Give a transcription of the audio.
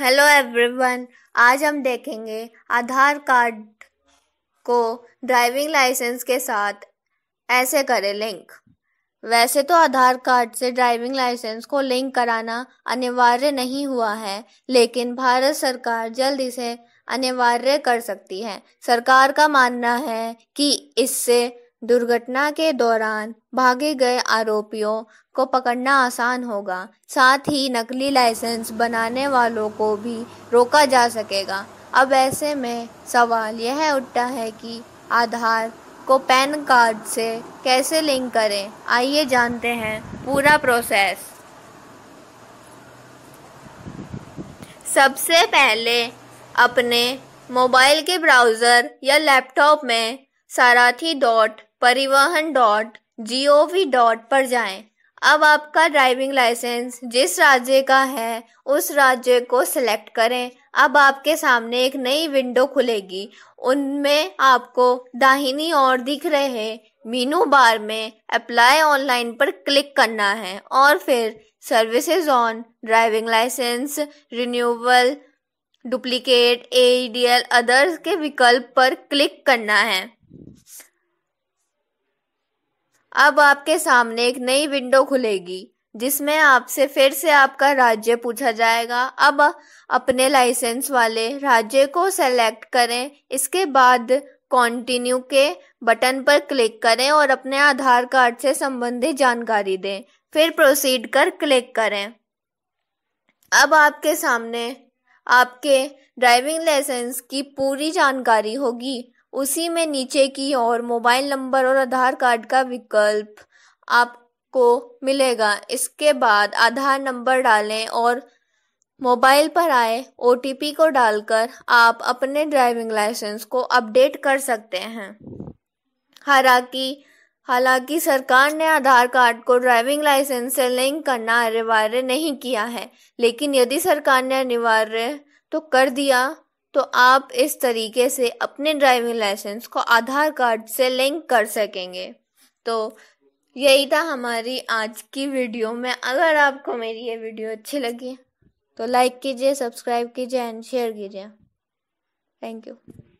hello everyone आज हम देखेंगे आधार कार्ड को ड्राइविंग लाइसेंस के साथ ऐसे करें लिंक वैसे तो आधार कार्ड से ड्राइविंग लाइसेंस को लिंक कराना अनिवार्य नहीं हुआ है लेकिन भारत सरकार जल्द इसे अनिवार्य कर सकती है सरकार का मानना है कि इससे दुर्घटना के दौरान भागे गए आरोपियों को पकड़ना आसान होगा साथ ही नकली लाइसेंस बनाने वालों को भी रोका जा सकेगा अब ऐसे में सवाल यह उठता है कि आधार को पैन कार्ड से कैसे लिंक करें आइए जानते हैं पूरा प्रोसेस सबसे पहले अपने मोबाइल के ब्राउज़र या लैपटॉप में Sarathi dot Parivahan dot G O V dot पर जाए अब आपका ड्राइविंग लाइसेंस जिस राज्य का है उस राज्य को सिलेक्ट करें अब आपके सामने एक नई विंडो खुलेगी उनमें आपको दाहिनी ओर दिख रहे मीनू बार में अप्लाई ऑनलाइन पर क्लिक करना है और फिर services on driving licence renewal duplicate ADL others के विकल्प पर क्लिक करना है अब आपके सामने एक नई विंडो खुलेगी जिसमें आपसे फिर से आपका राज्य पूछा जाएगा अब अपने लाइसेंस वाले राज्य को सेलेक्ट करें इसके बाद कंटिन्यू के बटन पर क्लिक करें और अपने आधार कार्ड से संबंधित जानकारी दें फिर प्रोसीड कर क्लिक करें अब आपके सामने आपके ड्राइविंग लाइसेंस की पूरी जानकारी होगी उसी में नीचे की ओर मोबाइल नंबर और आधार कार्ड का विकल्प आपको मिलेगा इसके बाद आधार नंबर डालें और मोबाइल पर आए ओ को डालकर आप अपने ड्राइविंग लाइसेंस को अपडेट कर सकते हैं हालांकि हालांकि सरकार ने आधार कार्ड को ड्राइविंग लाइसेंस से लिंक करना अनिवार्य नहीं किया है लेकिन यदि सरकार ने अनिवार्य तो कर दिया तो आप इस तरीके से अपने ड्राइविंग लाइसेंस को आधार कार्ड से लिंक कर सकेंगे तो यही था हमारी आज की वीडियो में अगर आपको मेरी ये वीडियो अच्छी लगी तो लाइक कीजिए सब्सक्राइब कीजिए एंड शेयर कीजिए थैंक यू